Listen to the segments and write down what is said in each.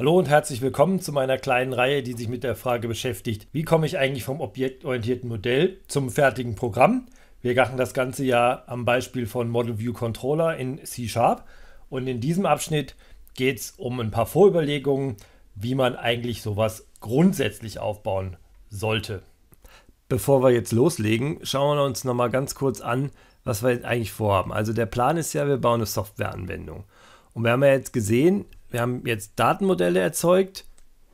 Hallo und herzlich willkommen zu meiner kleinen Reihe, die sich mit der Frage beschäftigt, wie komme ich eigentlich vom objektorientierten Modell zum fertigen Programm? Wir machen das ganze ja am Beispiel von Model View Controller in C Sharp und in diesem Abschnitt geht es um ein paar Vorüberlegungen, wie man eigentlich sowas grundsätzlich aufbauen sollte. Bevor wir jetzt loslegen, schauen wir uns nochmal ganz kurz an, was wir eigentlich vorhaben. Also der Plan ist ja, wir bauen eine Softwareanwendung. Und wir haben ja jetzt gesehen, wir haben jetzt Datenmodelle erzeugt,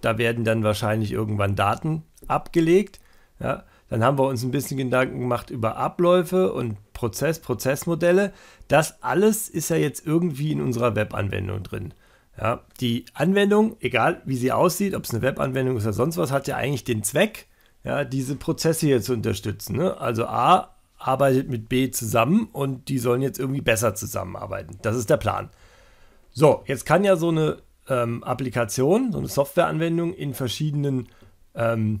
da werden dann wahrscheinlich irgendwann Daten abgelegt. Ja. Dann haben wir uns ein bisschen Gedanken gemacht über Abläufe und Prozess, Prozessmodelle. Das alles ist ja jetzt irgendwie in unserer Webanwendung drin. Ja, die Anwendung, egal wie sie aussieht, ob es eine Webanwendung ist oder sonst was, hat ja eigentlich den Zweck, ja, diese Prozesse hier zu unterstützen. Ne? Also A arbeitet mit B zusammen und die sollen jetzt irgendwie besser zusammenarbeiten. Das ist der Plan. So, jetzt kann ja so eine ähm, Applikation, so eine Softwareanwendung in verschiedenen ähm,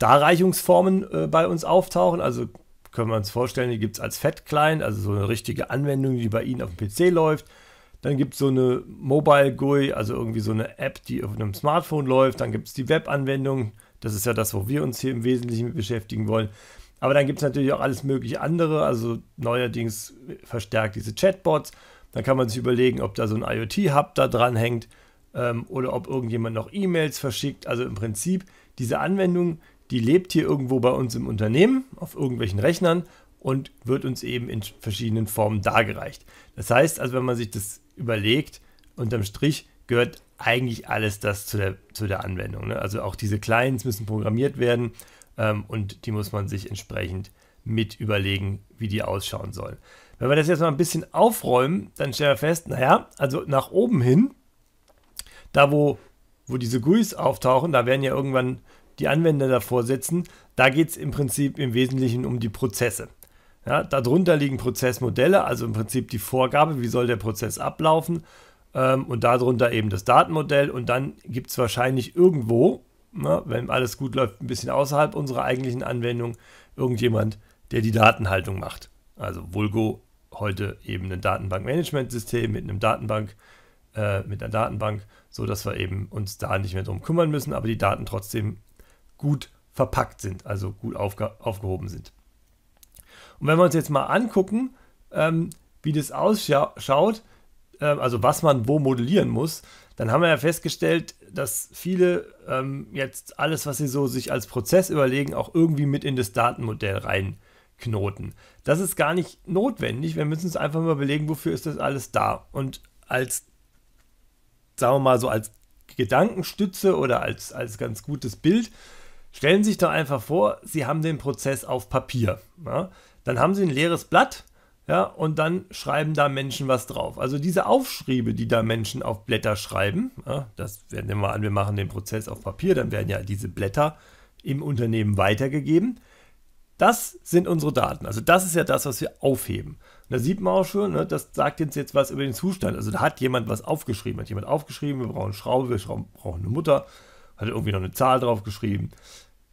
Darreichungsformen äh, bei uns auftauchen. Also können wir uns vorstellen, die gibt es als Fat-Client, also so eine richtige Anwendung, die bei Ihnen auf dem PC läuft. Dann gibt es so eine Mobile GUI, also irgendwie so eine App, die auf einem Smartphone läuft. Dann gibt es die Web-Anwendung. Das ist ja das, wo wir uns hier im Wesentlichen mit beschäftigen wollen. Aber dann gibt es natürlich auch alles mögliche andere, also neuerdings verstärkt diese Chatbots dann kann man sich überlegen, ob da so ein IoT-Hub da dran hängt ähm, oder ob irgendjemand noch E-Mails verschickt. Also im Prinzip, diese Anwendung, die lebt hier irgendwo bei uns im Unternehmen auf irgendwelchen Rechnern und wird uns eben in verschiedenen Formen dargereicht. Das heißt also, wenn man sich das überlegt, unterm Strich gehört eigentlich alles das zu der, zu der Anwendung. Ne? Also auch diese Clients müssen programmiert werden ähm, und die muss man sich entsprechend mit überlegen, wie die ausschauen sollen. Wenn wir das jetzt mal ein bisschen aufräumen, dann stellen wir fest, naja, also nach oben hin, da wo, wo diese GUIs auftauchen, da werden ja irgendwann die Anwender davor sitzen, da geht es im Prinzip im Wesentlichen um die Prozesse. Ja, darunter liegen Prozessmodelle, also im Prinzip die Vorgabe, wie soll der Prozess ablaufen ähm, und darunter eben das Datenmodell und dann gibt es wahrscheinlich irgendwo, na, ne, wenn alles gut läuft, ein bisschen außerhalb unserer eigentlichen Anwendung, irgendjemand, der die Datenhaltung macht. Also Vulgo heute eben ein Datenbankmanagementsystem mit einem Datenbank, äh, mit einer Datenbank, so dass wir eben uns da nicht mehr drum kümmern müssen, aber die Daten trotzdem gut verpackt sind, also gut aufge aufgehoben sind. Und wenn wir uns jetzt mal angucken, ähm, wie das ausschaut, äh, also was man wo modellieren muss, dann haben wir ja festgestellt, dass viele ähm, jetzt alles, was sie so sich als Prozess überlegen, auch irgendwie mit in das Datenmodell rein Knoten. Das ist gar nicht notwendig. Wir müssen uns einfach mal überlegen, wofür ist das alles da. Und als, sagen wir mal so, als Gedankenstütze oder als, als ganz gutes Bild, stellen Sie sich doch einfach vor, Sie haben den Prozess auf Papier. Ja? Dann haben Sie ein leeres Blatt ja, und dann schreiben da Menschen was drauf. Also diese Aufschriebe, die da Menschen auf Blätter schreiben, ja, das werden wir mal an, wir machen den Prozess auf Papier, dann werden ja diese Blätter im Unternehmen weitergegeben. Das sind unsere Daten. Also das ist ja das, was wir aufheben. Und da sieht man auch schon, ne, das sagt uns jetzt was über den Zustand. Also da hat jemand was aufgeschrieben, hat jemand aufgeschrieben, wir brauchen eine Schraube, wir brauchen eine Mutter, hat irgendwie noch eine Zahl draufgeschrieben.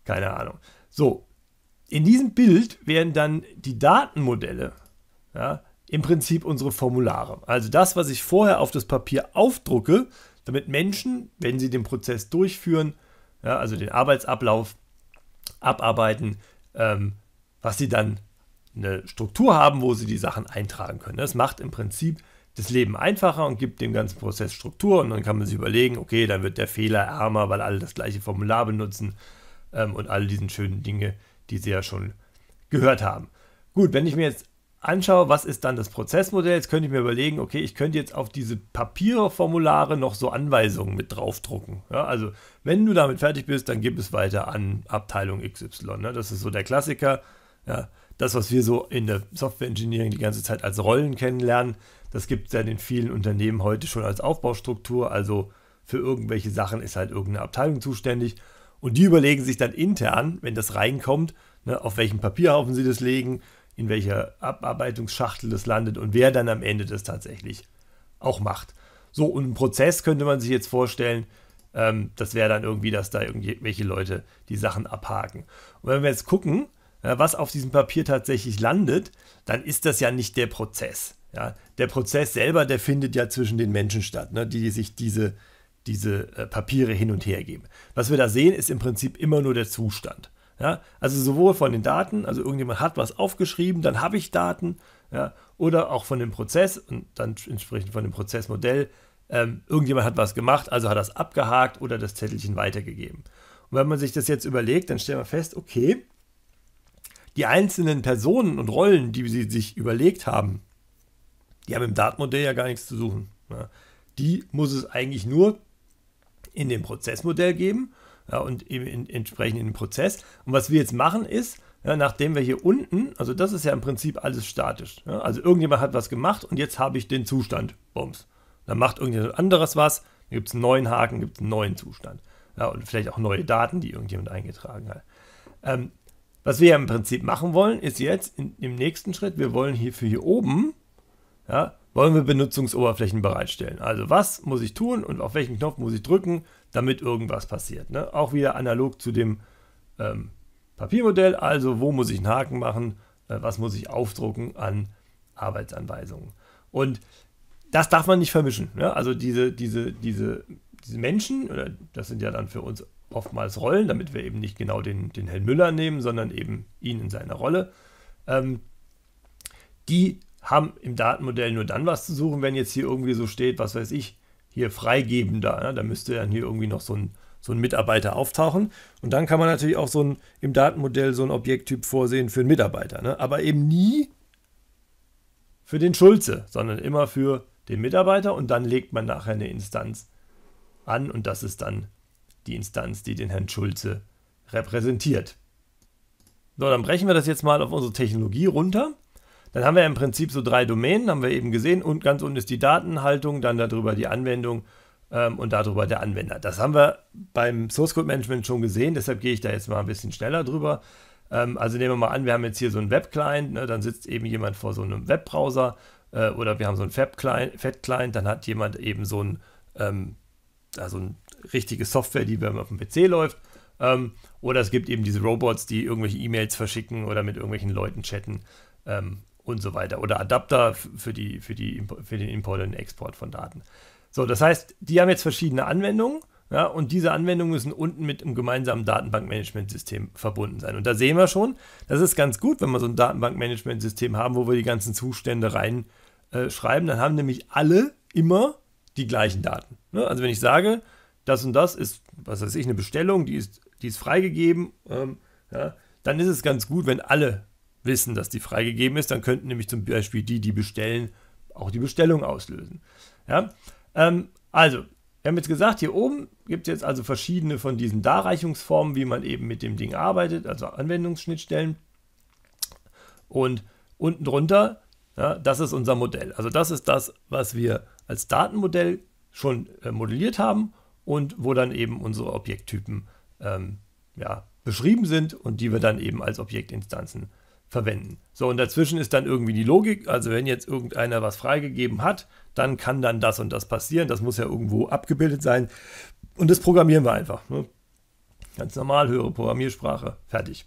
Keine Ahnung. So, in diesem Bild werden dann die Datenmodelle ja, im Prinzip unsere Formulare. Also das, was ich vorher auf das Papier aufdrucke, damit Menschen, wenn sie den Prozess durchführen, ja, also den Arbeitsablauf abarbeiten, ähm, was sie dann eine Struktur haben, wo sie die Sachen eintragen können. Das macht im Prinzip das Leben einfacher und gibt dem ganzen Prozess Struktur und dann kann man sich überlegen, okay, dann wird der Fehler ärmer, weil alle das gleiche Formular benutzen ähm, und all diesen schönen Dinge, die sie ja schon gehört haben. Gut, wenn ich mir jetzt anschaue, was ist dann das Prozessmodell, jetzt könnte ich mir überlegen, okay, ich könnte jetzt auf diese Papierformulare noch so Anweisungen mit draufdrucken. Ja, also wenn du damit fertig bist, dann gib es weiter an Abteilung XY. Ne? Das ist so der Klassiker. Ja, das, was wir so in der Software Engineering die ganze Zeit als Rollen kennenlernen, das gibt es ja in vielen Unternehmen heute schon als Aufbaustruktur. Also für irgendwelche Sachen ist halt irgendeine Abteilung zuständig. Und die überlegen sich dann intern, wenn das reinkommt, ne, auf welchen Papierhaufen sie das legen, in welcher Abarbeitungsschachtel das landet und wer dann am Ende das tatsächlich auch macht. So, und ein Prozess könnte man sich jetzt vorstellen, ähm, das wäre dann irgendwie, dass da irgendwelche Leute die Sachen abhaken. Und wenn wir jetzt gucken, äh, was auf diesem Papier tatsächlich landet, dann ist das ja nicht der Prozess. Ja? Der Prozess selber, der findet ja zwischen den Menschen statt, ne? die, die sich diese, diese äh, Papiere hin und her geben. Was wir da sehen, ist im Prinzip immer nur der Zustand. Ja? Also sowohl von den Daten, also irgendjemand hat was aufgeschrieben, dann habe ich Daten, ja? oder auch von dem Prozess und dann entsprechend von dem Prozessmodell, ähm, irgendjemand hat was gemacht, also hat das abgehakt oder das Zettelchen weitergegeben. Und wenn man sich das jetzt überlegt, dann stellt man fest, okay, die einzelnen Personen und Rollen, die sie sich überlegt haben, die haben im Datenmodell ja gar nichts zu suchen. Ja. Die muss es eigentlich nur in dem Prozessmodell geben ja, und eben in, entsprechend in den Prozess. Und was wir jetzt machen ist, ja, nachdem wir hier unten, also das ist ja im Prinzip alles statisch. Ja, also irgendjemand hat was gemacht und jetzt habe ich den Zustand. Bums. Dann macht irgendjemand anderes was, dann gibt es einen neuen Haken, gibt es einen neuen Zustand. Ja, und vielleicht auch neue Daten, die irgendjemand eingetragen hat. Ähm, was wir ja im Prinzip machen wollen, ist jetzt in, im nächsten Schritt, wir wollen hier für hier oben ja, wollen wir Benutzungsoberflächen bereitstellen. Also was muss ich tun und auf welchen Knopf muss ich drücken, damit irgendwas passiert. Ne? Auch wieder analog zu dem ähm, Papiermodell, also wo muss ich einen Haken machen, äh, was muss ich aufdrucken an Arbeitsanweisungen. Und das darf man nicht vermischen. Ne? Also diese, diese, diese, diese Menschen, oder das sind ja dann für uns oftmals Rollen, damit wir eben nicht genau den, den Herrn Müller nehmen, sondern eben ihn in seiner Rolle, ähm, die haben im Datenmodell nur dann was zu suchen, wenn jetzt hier irgendwie so steht, was weiß ich, hier freigeben da. Ne? Da müsste dann hier irgendwie noch so ein, so ein Mitarbeiter auftauchen. Und dann kann man natürlich auch so ein, im Datenmodell so einen Objekttyp vorsehen für einen Mitarbeiter. Ne? Aber eben nie für den Schulze, sondern immer für den Mitarbeiter und dann legt man nachher eine Instanz an und das ist dann die Instanz, die den Herrn Schulze repräsentiert. So, dann brechen wir das jetzt mal auf unsere Technologie runter. Dann haben wir im Prinzip so drei Domänen, haben wir eben gesehen. Und ganz unten ist die Datenhaltung, dann darüber die Anwendung ähm, und darüber der Anwender. Das haben wir beim Source Code Management schon gesehen, deshalb gehe ich da jetzt mal ein bisschen schneller drüber. Ähm, also nehmen wir mal an, wir haben jetzt hier so einen Web-Client, ne? dann sitzt eben jemand vor so einem Webbrowser äh, oder wir haben so einen Fat-Client, dann hat jemand eben so ein, ähm, also eine richtige Software, die auf dem PC läuft. Ähm, oder es gibt eben diese Robots, die irgendwelche E-Mails verschicken oder mit irgendwelchen Leuten chatten ähm, und so weiter. Oder Adapter für, die, für, die, für den Import und den Export von Daten. So, das heißt, die haben jetzt verschiedene Anwendungen ja, und diese Anwendungen müssen unten mit einem gemeinsamen Datenbankmanagementsystem verbunden sein. Und da sehen wir schon, das ist ganz gut, wenn wir so ein Datenbankmanagementsystem haben, wo wir die ganzen Zustände reinschreiben. Äh, dann haben nämlich alle immer die gleichen Daten. Ne? Also wenn ich sage, das und das ist, was weiß ich, eine Bestellung, die ist, die ist freigegeben, ähm, ja, dann ist es ganz gut, wenn alle wissen, dass die freigegeben ist, dann könnten nämlich zum Beispiel die, die bestellen, auch die Bestellung auslösen. Ja? Ähm, also, wir haben jetzt gesagt, hier oben gibt es jetzt also verschiedene von diesen Darreichungsformen, wie man eben mit dem Ding arbeitet, also Anwendungsschnittstellen. Und unten drunter, ja, das ist unser Modell. Also das ist das, was wir als Datenmodell schon äh, modelliert haben und wo dann eben unsere Objekttypen ähm, ja, beschrieben sind und die wir dann eben als Objektinstanzen verwenden. So, und dazwischen ist dann irgendwie die Logik. Also, wenn jetzt irgendeiner was freigegeben hat, dann kann dann das und das passieren. Das muss ja irgendwo abgebildet sein. Und das programmieren wir einfach. Ne? Ganz normal, höhere Programmiersprache. Fertig.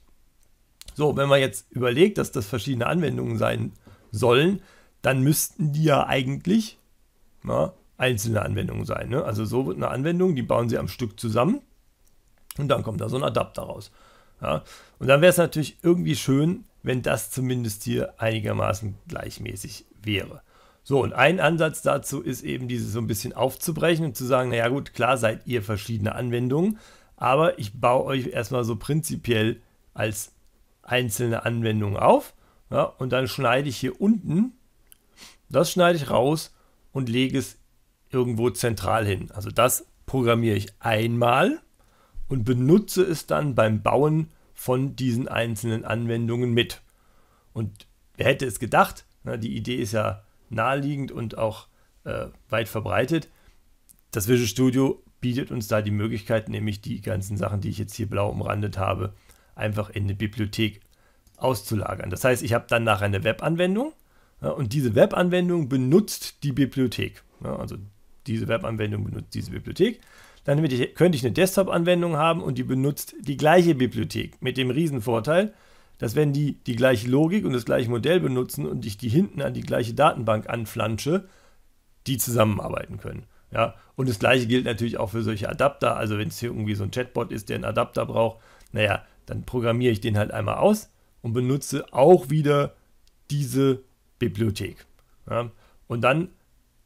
So, wenn man jetzt überlegt, dass das verschiedene Anwendungen sein sollen, dann müssten die ja eigentlich na, ne, einzelne Anwendungen sein. Ne? Also so wird eine Anwendung, die bauen sie am Stück zusammen und dann kommt da so ein Adapter raus. Ja? Und dann wäre es natürlich irgendwie schön, wenn das zumindest hier einigermaßen gleichmäßig wäre. So, und ein Ansatz dazu ist eben, diese so ein bisschen aufzubrechen und zu sagen, naja gut, klar seid ihr verschiedene Anwendungen, aber ich baue euch erstmal so prinzipiell als einzelne Anwendung auf ja, und dann schneide ich hier unten, das schneide ich raus und lege es irgendwo zentral hin. Also das programmiere ich einmal und benutze es dann beim Bauen von diesen einzelnen Anwendungen mit. Und wer hätte es gedacht? Na, die Idee ist ja naheliegend und auch äh, weit verbreitet. Das Visual Studio bietet uns da die Möglichkeit, nämlich die ganzen Sachen, die ich jetzt hier blau umrandet habe, einfach in eine Bibliothek auszulagern. Das heißt, ich habe dann nachher eine Webanwendung ja, und diese Webanwendung benutzt die Bibliothek. Ja, also diese Webanwendung benutzt diese Bibliothek dann könnte ich eine Desktop-Anwendung haben und die benutzt die gleiche Bibliothek mit dem Riesenvorteil, dass wenn die die gleiche Logik und das gleiche Modell benutzen und ich die hinten an die gleiche Datenbank anflansche, die zusammenarbeiten können. Ja, und das gleiche gilt natürlich auch für solche Adapter. Also wenn es hier irgendwie so ein Chatbot ist, der einen Adapter braucht, naja, dann programmiere ich den halt einmal aus und benutze auch wieder diese Bibliothek. Ja, und dann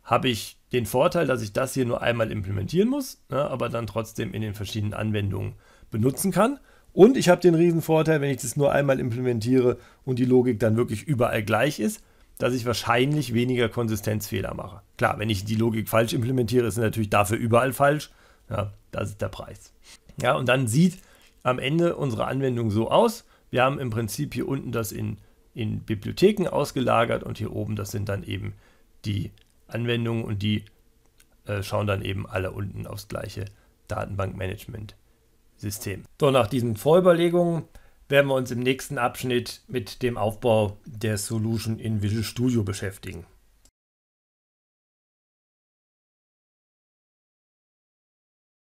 habe ich den Vorteil, dass ich das hier nur einmal implementieren muss, ja, ne, aber dann trotzdem in den verschiedenen Anwendungen benutzen kann. Und ich habe den riesen Vorteil, wenn ich das nur einmal implementiere und die Logik dann wirklich überall gleich ist, dass ich wahrscheinlich weniger Konsistenzfehler mache. Klar, wenn ich die Logik falsch implementiere, ist natürlich dafür überall falsch. Ja, das ist der Preis. Ja, und dann sieht am Ende unsere Anwendung so aus. Wir haben im Prinzip hier unten das in, in Bibliotheken ausgelagert und hier oben das sind dann eben die Anwendungen und die äh, schauen dann eben alle unten aufs gleiche Datenbankmanagement-System. So, nach diesen Vorüberlegungen werden wir uns im nächsten Abschnitt mit dem Aufbau der Solution in Visual Studio beschäftigen.